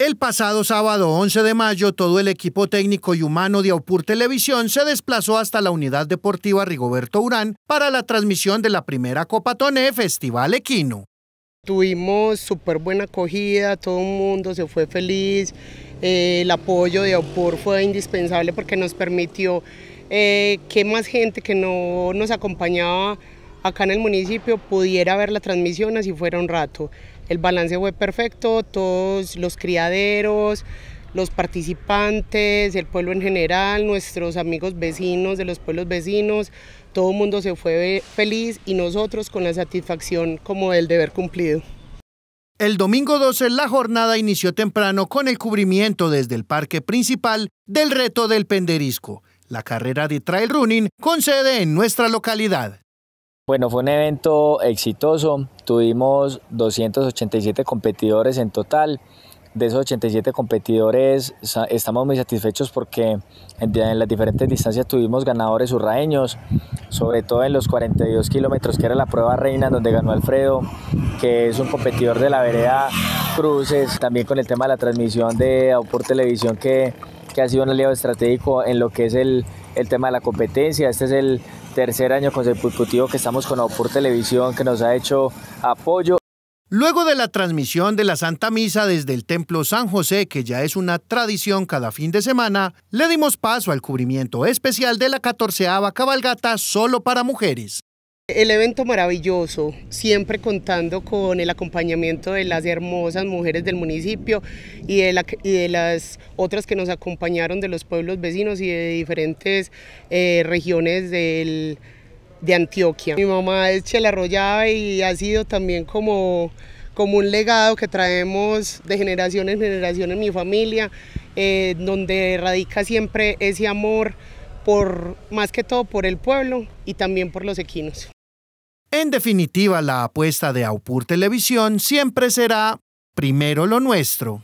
El pasado sábado 11 de mayo, todo el equipo técnico y humano de Aupur Televisión se desplazó hasta la unidad deportiva Rigoberto Urán para la transmisión de la primera Copa Toné Festival Equino. Tuvimos súper buena acogida, todo el mundo se fue feliz, eh, el apoyo de Aupur fue indispensable porque nos permitió eh, que más gente que no nos acompañaba acá en el municipio pudiera ver la transmisión así fuera un rato. El balance fue perfecto, todos los criaderos, los participantes, el pueblo en general, nuestros amigos vecinos de los pueblos vecinos, todo el mundo se fue feliz y nosotros con la satisfacción como de deber cumplido. El domingo 12 la jornada inició temprano con el cubrimiento desde el parque principal del reto del penderisco, la carrera de trail running con sede en nuestra localidad. Bueno, fue un evento exitoso, tuvimos 287 competidores en total. De esos 87 competidores estamos muy satisfechos porque en las diferentes distancias tuvimos ganadores urraeños, sobre todo en los 42 kilómetros que era la prueba reina donde ganó Alfredo, que es un competidor de la vereda Cruces, también con el tema de la transmisión de por Televisión que ha sido un aliado estratégico en lo que es el, el tema de la competencia. Este es el tercer año consecutivo que estamos con Opur Televisión, que nos ha hecho apoyo. Luego de la transmisión de la Santa Misa desde el Templo San José, que ya es una tradición cada fin de semana, le dimos paso al cubrimiento especial de la 14 cabalgata solo para mujeres. El evento maravilloso, siempre contando con el acompañamiento de las hermosas mujeres del municipio y de, las otras que nos acompañaron de los pueblos vecinos y de diferentes eh, regiones de Antioquia. Mi mamá es Chela y ha sido también como, como un legado que traemos de generación en generación en mi familia, eh, donde radica siempre ese amor por más que todo por el pueblo y también por los equinos. En definitiva, la apuesta de Aupur Televisión siempre será primero lo nuestro.